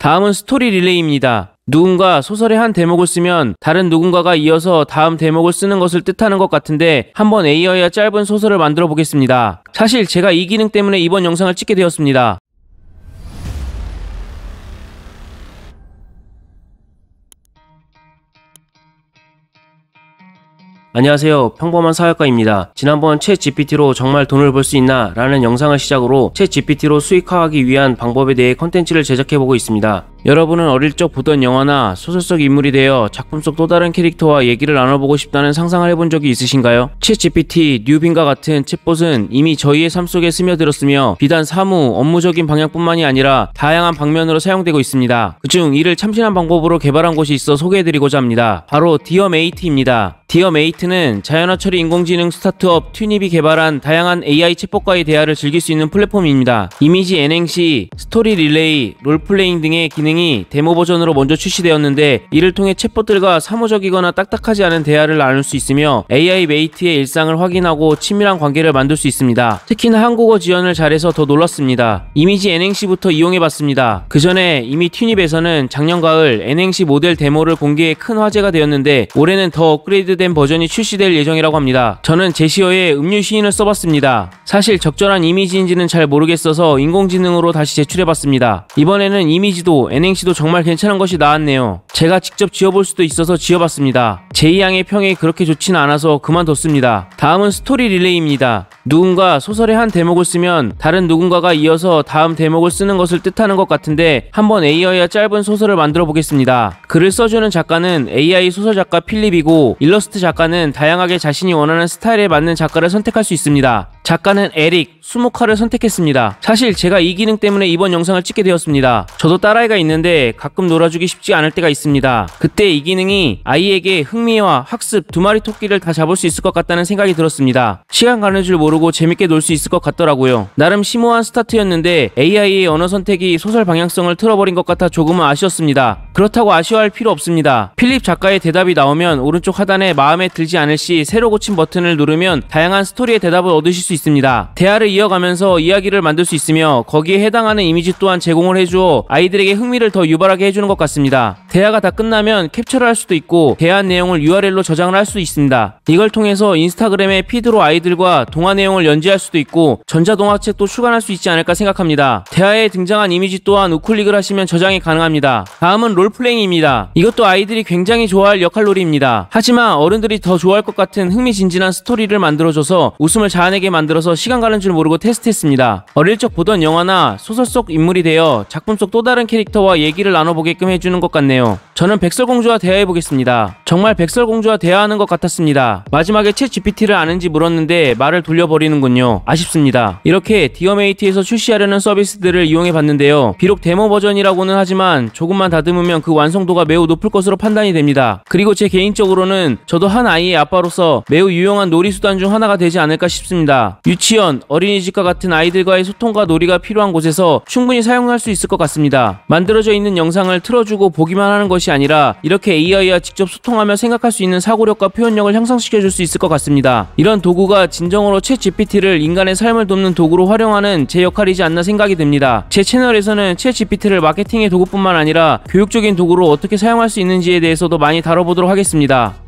다음은 스토리 릴레이입니다. 누군가 소설의 한 대목을 쓰면 다른 누군가가 이어서 다음 대목을 쓰는 것을 뜻하는 것 같은데 한번 AI와 짧은 소설을 만들어 보겠습니다. 사실 제가 이 기능 때문에 이번 영상을 찍게 되었습니다. 안녕하세요. 평범한 사회과입니다 지난번 채 GPT로 정말 돈을 벌 수 있나 라는 영상을 시작으로 채 GPT로 수익화하기 위한 방법에 대해 컨텐츠를 제작해보고 있습니다. 여러분은 어릴 적 보던 영화나 소설 속 인물이 되어 작품 속 또 다른 캐릭터와 얘기를 나눠보고 싶다는 상상을 해본 적이 있으신가요? 채 GPT, 뉴빈과 같은 챗봇은 이미 저희의 삶 속에 스며들었으며 비단 사무, 업무적인 방향뿐만이 아니라 다양한 방면으로 사용되고 있습니다. 그중 이를 참신한 방법으로 개발한 곳이 있어 소개해드리고자 합니다. 바로 디어메이트입니다. 디어메이트는 자연어 처리 인공지능 스타트업 튜닙이 개발한 다양한 AI 챗봇과의 대화를 즐길 수 있는 플랫폼입니다. 이미지 n 행시 스토리 릴레이, 롤플레잉 등의 기능이 데모 버전으로 먼저 출시되었는데 이를 통해 챗봇들과 사무적이거나 딱딱하지 않은 대화를 나눌 수 있으며 AI 메이트의 일상을 확인하고 친밀한 관계를 만들 수 있습니다. 특히나 한국어 지원을 잘해서 더 놀랐습니다. 이미지 n 행 시부터 이용해봤습니다. 그 전에 이미 튜닙에서는 작년 가을 n 행시 모델 데모를 공개해 큰 화제가 되었는데 올해는 더 업그레이드 디지털된 버전이 출시될 예정이라고 합니다. 저는 제시어의 음료 시인을 써봤습니다. 사실 적절한 이미지인지는 잘 모르겠어서 인공지능으로 다시 제출해봤습니다. 이번에는 이미지도 NNC도 정말 괜찮은 것이 나왔네요. 제가 직접 지어볼 수도 있어서 지어봤습니다. 제이양의 평이 그렇게 좋진 않아서 그만뒀습니다. 다음은 스토리 릴레이입니다. 누군가 소설의 한 대목을 쓰면 다른 누군가가 이어서 다음 대목을 쓰는 것을 뜻하는 것 같은데 한번 AI와 짧은 소설을 만들어 보겠습니다. 글을 써주는 작가는 AI 소설 작가 필립이고 일러스트 작가는 다양하게 자신이 원하는 스타일에 맞는 작가를 선택할 수 있습니다. 작가는 에릭, 수목화를 선택했습니다. 사실 제가 이 기능 때문에 이번 영상을 찍게 되었습니다. 저도 딸아이가 있는데 가끔 놀아주기 쉽지 않을 때가 있습니다. 그때 이 기능이 아이에게 흥미와 학습 두 마리 토끼를 다 잡을 수 있을 것 같다는 생각이 들었습니다. 시간 가는 줄 모르고 재밌게 놀 수 있을 것 같더라고요. 나름 심오한 스타트였는데 AI의 언어 선택이 소설 방향성을 틀어버린 것 같아 조금은 아쉬웠습니다. 그렇다고 아쉬워할 필요 없습니다. 필립 작가의 대답이 나오면 오른쪽 하단에 마음에 들지 않을 시 새로 고친 버튼을 누르면 다양한 스토리의 대답을 얻으실 수수 있습니다. 대화를 이어가면서 이야기를 만들 수 있으며 거기에 해당하는 이미지 또한 제공을 해주어 아이들에게 흥미를 더 유발하게 해주는 것 같습니다. 대화가 다 끝나면 캡처를 할 수도 있고 대화 내용을 URL로 저장을 할 수 있습니다. 이걸 통해서 인스타그램에 피드로 아이들과 동화 내용을 연재할 수도 있고 전자동화책도 출간할수 있지 않을까 생각합니다. 대화에 등장한 이미지 또한 우클릭을 하시면 저장이 가능합니다. 다음은 롤플레잉입니다. 이것도 아이들이 굉장히 좋아할 역할놀이입니다. 하지만 어른들이 더 좋아할 것 같은 흥미진진한 스토리를 만들어줘서 웃음을 자아내게 만듭니다. 만들어서 시간 가는 줄 모르고 테스트했습니다. 어릴 적 보던 영화나 소설 속 인물이 되어 작품 속 또 다른 캐릭터와 얘기를 나눠보게끔 해주는 것 같네요. 저는 백설공주와 대화해보겠습니다. 정말 백설공주와 대화하는 것 같았습니다. 마지막에 채 GPT를 아는지 물었는데 말을 돌려버리는군요. 아쉽습니다. 이렇게 디어메이트에서 출시하려는 서비스들을 이용해봤는데요. 비록 데모 버전이라고는 하지만 조금만 다듬으면 그 완성도가 매우 높을 것으로 판단이 됩니다. 그리고 제 개인적으로는 저도 한 아이의 아빠로서 매우 유용한 놀이수단 중 하나가 되지 않을까 싶습니다. 유치원, 어린이집과 같은 아이들과의 소통과 놀이가 필요한 곳에서 충분히 사용할 수 있을 것 같습니다. 만들어져 있는 영상을 틀어주고 보기만 하는 것이 아니라 이렇게 AI와 직접 소통하며 생각할 수 있는 사고력과 표현력을 향상시켜줄 수 있을 것 같습니다. 이런 도구가 진정으로 챗 GPT를 인간의 삶을 돕는 도구로 활용하는 제 역할이지 않나 생각이 듭니다. 제 채널에서는 챗 GPT를 마케팅의 도구뿐만 아니라 교육적인 도구로 어떻게 사용할 수 있는지에 대해서도 많이 다뤄보도록 하겠습니다.